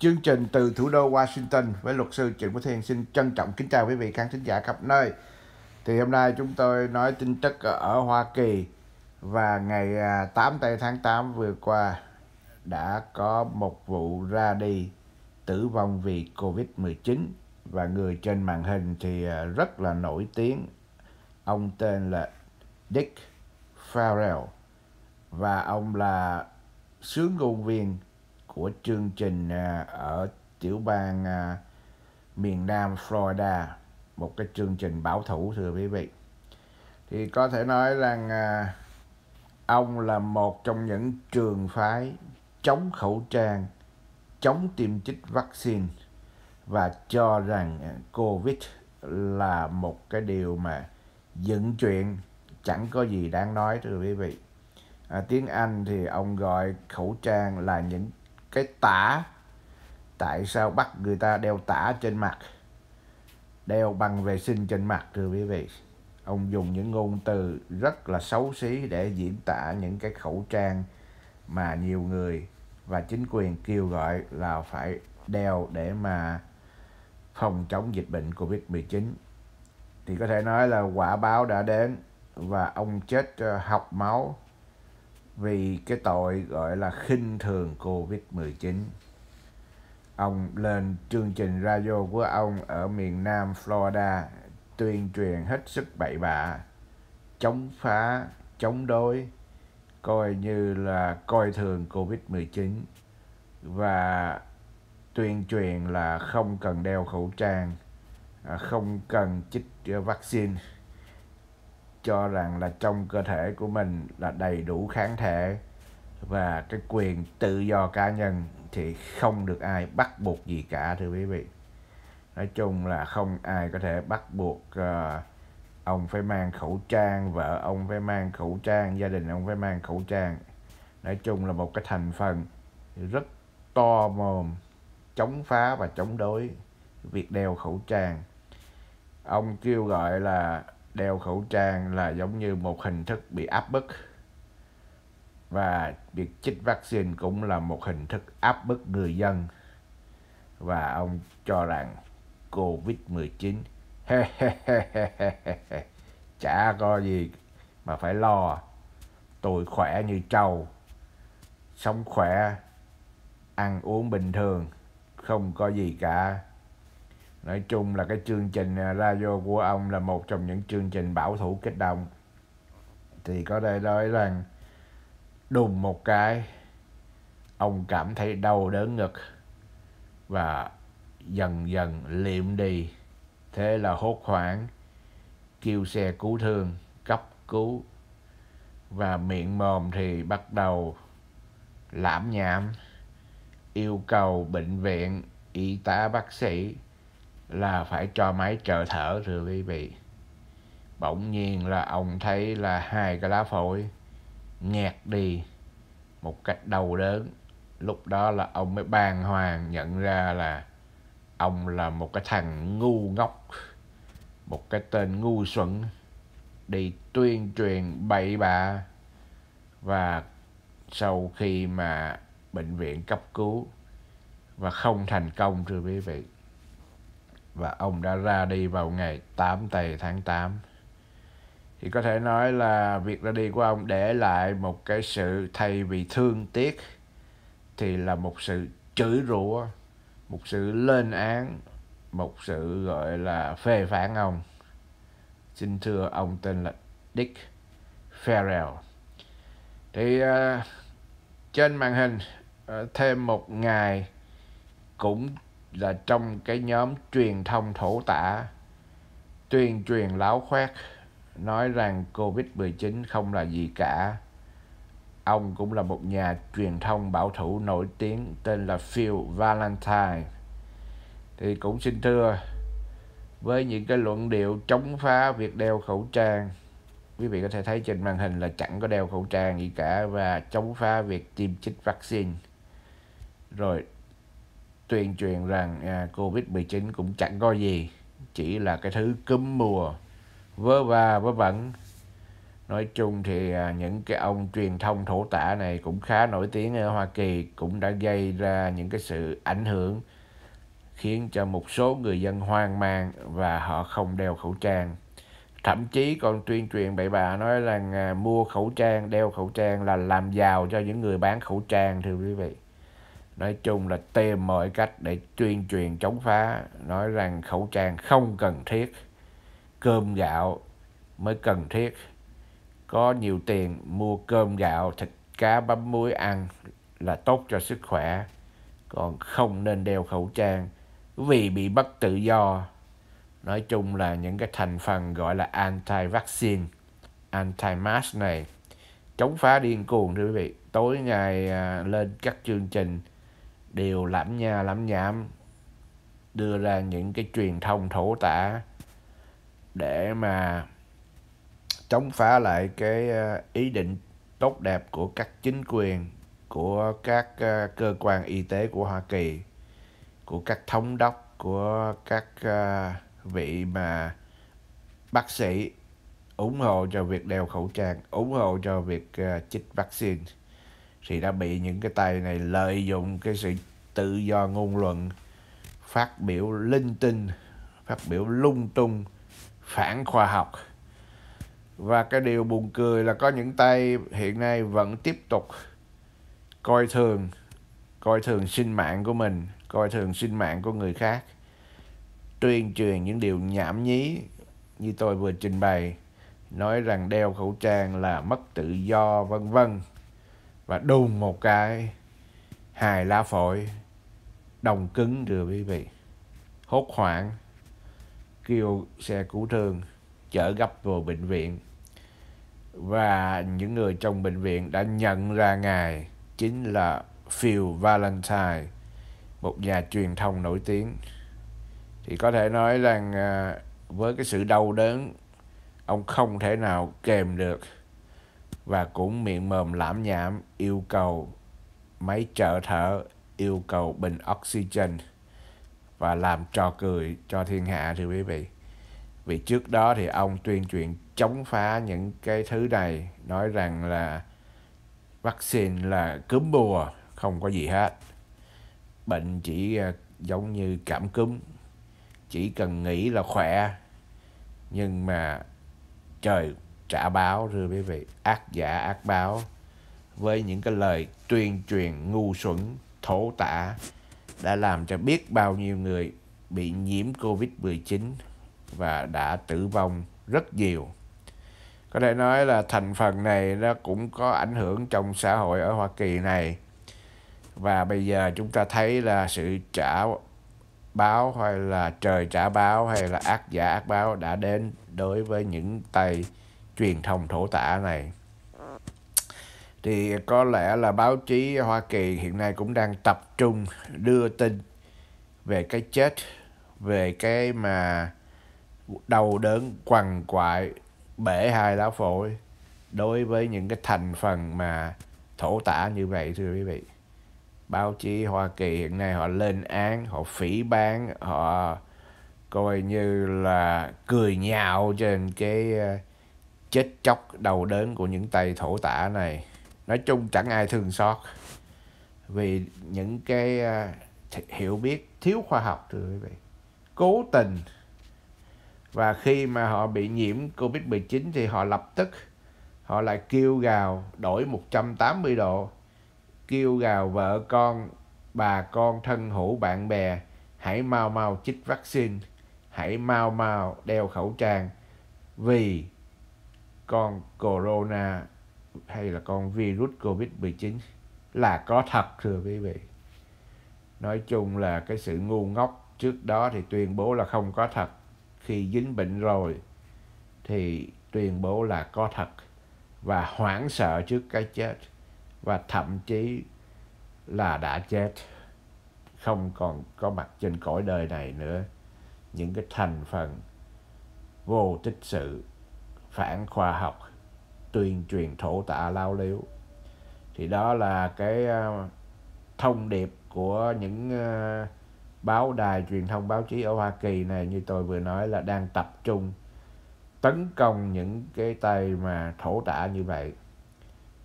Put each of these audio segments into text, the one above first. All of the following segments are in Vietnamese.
Chương trình từ thủ đô Washington với luật sư Trịnh Quốc Thiên xin trân trọng kính chào quý vị khán thính giả khắp nơi. Thì hôm nay chúng tôi nói tin tức ở Hoa Kỳ và ngày 8 à, tây tháng 8 vừa qua đã có một vụ ra đi tử vong vì Covid-19 và người trên màn hình thì à, rất là nổi tiếng. Ông tên là Dick Farrell và ông là sướng ngôn viên của chương trình à, ở tiểu bang à, miền Nam Florida một cái chương trình bảo thủ thưa quý vị thì có thể nói rằng à, ông là một trong những trường phái chống khẩu trang chống tiêm chích vaccine và cho rằng covid là một cái điều mà dựng chuyện chẳng có gì đáng nói thưa quý vị à, tiếng anh thì ông gọi khẩu trang là những cái tả tại sao bắt người ta đeo tả trên mặt đeo băng vệ sinh trên mặt thưa quý vị ông dùng những ngôn từ rất là xấu xí để diễn tả những cái khẩu trang mà nhiều người và chính quyền kêu gọi là phải đeo để mà phòng chống dịch bệnh Covid-19 thì có thể nói là quả báo đã đến và ông chết ờ, học máu vì cái tội gọi là khinh thường Covid-19. Ông lên chương trình radio của ông ở miền Nam Florida tuyên truyền hết sức bậy bạ, chống phá, chống đối, coi như là coi thường Covid-19 và tuyên truyền là không cần đeo khẩu trang, à, không cần chích vaccine cho rằng là trong cơ thể của mình là đầy đủ kháng thể và cái quyền tự do cá nhân thì không được ai bắt buộc gì cả thưa quý vị nói chung là không ai có thể bắt buộc uh, ông phải mang khẩu trang vợ ông phải mang khẩu trang gia đình ông phải mang khẩu trang nói chung là một cái thành phần rất to mồm chống phá và chống đối việc đeo khẩu trang ông kêu gọi là đeo khẩu trang là giống như một hình thức bị áp bức và việc chích vaccine cũng là một hình thức áp bức người dân và ông cho rằng Covid-19 chả có gì mà phải lo tôi khỏe như trâu sống khỏe ăn uống bình thường không có gì cả nói chung là cái chương trình à, radio của ông là một trong những chương trình bảo thủ kích động thì có thể nói rằng đùng một cái ông cảm thấy đau đớn ngực và dần dần liệm đi thế là hốt hoảng kêu xe cứu thương cấp cứu và miệng mồm thì bắt đầu lãm nhảm yêu cầu bệnh viện y tá bác sĩ là phải cho máy trợ thở rồi quý vị bỗng nhiên là ông thấy là hai cái lá phổi nhạt đi một cách đau đớn lúc đó là ông mới bàng hoàng nhận ra là ông là một cái thằng ngu ngốc một cái tên ngu xuẩn đi tuyên truyền bậy bạ và sau khi mà bệnh viện cấp cứu và không thành công rồi quý vị và ông đã ra đi vào ngày 8 tây tháng 8 thì có thể nói là việc ra đi của ông để lại một cái sự thay vì thương tiếc thì là một sự chửi rủa một sự lên án một sự gọi là phê phán ông xin thưa ông tên là Dick Farrell thì uh, trên màn hình uh, thêm một ngày cũng là trong cái nhóm truyền thông thổ tả tuyên truyền láo khoét nói rằng Covid-19 không là gì cả. Ông cũng là một nhà truyền thông bảo thủ nổi tiếng tên là Phil Valentine. Thì cũng xin thưa, với những cái luận điệu chống phá việc đeo khẩu trang, quý vị có thể thấy trên màn hình là chẳng có đeo khẩu trang gì cả và chống phá việc tiêm chích vaccine. Rồi tuyên truyền rằng à, Covid-19 cũng chẳng có gì, chỉ là cái thứ cúm mùa, vớ va vớ vẩn. Nói chung thì à, những cái ông truyền thông thổ tả này cũng khá nổi tiếng ở Hoa Kỳ, cũng đã gây ra những cái sự ảnh hưởng khiến cho một số người dân hoang mang và họ không đeo khẩu trang. Thậm chí còn tuyên truyền bậy bạ nói rằng à, mua khẩu trang, đeo khẩu trang là làm giàu cho những người bán khẩu trang thưa quý vị nói chung là tìm mọi cách để tuyên truyền chống phá nói rằng khẩu trang không cần thiết cơm gạo mới cần thiết có nhiều tiền mua cơm gạo thịt cá bấm muối ăn là tốt cho sức khỏe còn không nên đeo khẩu trang vì bị bất tự do nói chung là những cái thành phần gọi là anti vaccine anti mask này chống phá điên cuồng thưa quý vị tối ngày à, lên các chương trình đều lãm nhà lãm nhảm đưa ra những cái truyền thông thổ tả để mà chống phá lại cái ờ, ý định tốt đẹp của các chính quyền của các ờ, cơ quan y tế của Hoa Kỳ của các thống đốc của các ờ, vị mà bác sĩ ủng hộ cho việc đeo khẩu trang ủng hộ cho việc chích vaccine thì đã bị những cái tay này lợi dụng cái sự tự do ngôn luận phát biểu linh tinh phát biểu lung tung phản khoa học và cái điều buồn cười là có những tay hiện nay vẫn tiếp tục coi thường coi thường sinh mạng của mình coi thường sinh mạng của người khác tuyên truyền những điều nhảm nhí như tôi vừa trình bày nói rằng đeo khẩu trang là mất tự do vân vân và đùng một cái hài lá phổi đồng cứng rồi quý vị hốt hoảng kêu xe cứu thương chở gấp vào bệnh viện và những người trong bệnh viện đã nhận ra ngài chính là Phil Valentine một nhà truyền thông nổi tiếng thì có thể nói rằng à, với cái sự đau đớn ông không thể nào kèm được và cũng miệng mồm lãm nhảm yêu cầu máy trợ thở, yêu cầu bình oxygen và làm trò cười cho thiên hạ thưa quý vị. Vì trước đó thì ông tuyên truyền chống phá những cái thứ này, nói rằng là vaccine là cúm mùa không có gì hết. Bệnh chỉ ờ, giống như cảm cúm, chỉ cần nghĩ là khỏe, nhưng mà trời trả báo thưa quý vị ác giả ác báo với những cái lời tuyên truyền ngu xuẩn thổ tả đã làm cho biết bao nhiêu người bị nhiễm Covid-19 và đã tử vong rất nhiều. Có thể nói là thành phần này nó cũng có ảnh hưởng trong xã hội ở Hoa Kỳ này. Và bây giờ chúng ta thấy là sự trả báo hay là trời trả báo hay là ác giả ác báo đã đến đối với những tay truyền thông thổ tả này thì có lẽ là báo chí Hoa Kỳ hiện nay cũng đang tập trung đưa tin về cái chết về cái mà đau đớn quằn quại bể hai lá phổi đối với những cái thành phần mà thổ tả như vậy thưa quý vị báo chí Hoa Kỳ hiện nay họ lên án họ phỉ bán họ coi như là cười nhạo trên cái chết chóc đầu đớn của những tay thổ tả này nói chung chẳng ai thương xót vì những cái à, hiểu biết thiếu khoa học thưa quý vị cố tình và khi mà họ bị nhiễm Covid-19 thì họ lập tức họ lại kêu gào đổi 180 độ kêu gào vợ con bà con thân hữu bạn bè hãy mau mau chích vaccine hãy mau mau đeo khẩu trang vì con corona hay là con virus covid-19 là có thật thưa quý vị nói chung là cái sự ngu ngốc trước đó thì tuyên bố là không có thật khi dính bệnh rồi thì tuyên bố là có thật và hoảng sợ trước cái chết và thậm chí là đã chết không còn có mặt trên cõi đời này nữa những cái thành phần vô tích sự phản khoa học tuyên truyền thổ tạ lao liếu thì đó là cái ờ, thông điệp của những ờ, báo đài truyền thông báo chí ở Hoa Kỳ này như tôi vừa nói là đang tập trung tấn công những cái tay mà thổ tả như vậy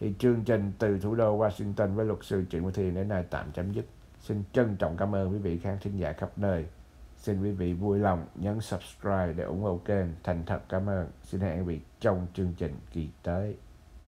thì chương trình từ thủ đô Washington với luật sư Trịnh Quốc Thiên đến nay tạm chấm dứt xin trân trọng cảm ơn quý vị khán thính giả khắp nơi Xin quý vị vui lòng nhấn subscribe để ủng hộ kênh. Thành thật cảm ơn. Xin hẹn quý vị trong chương trình kỳ tới.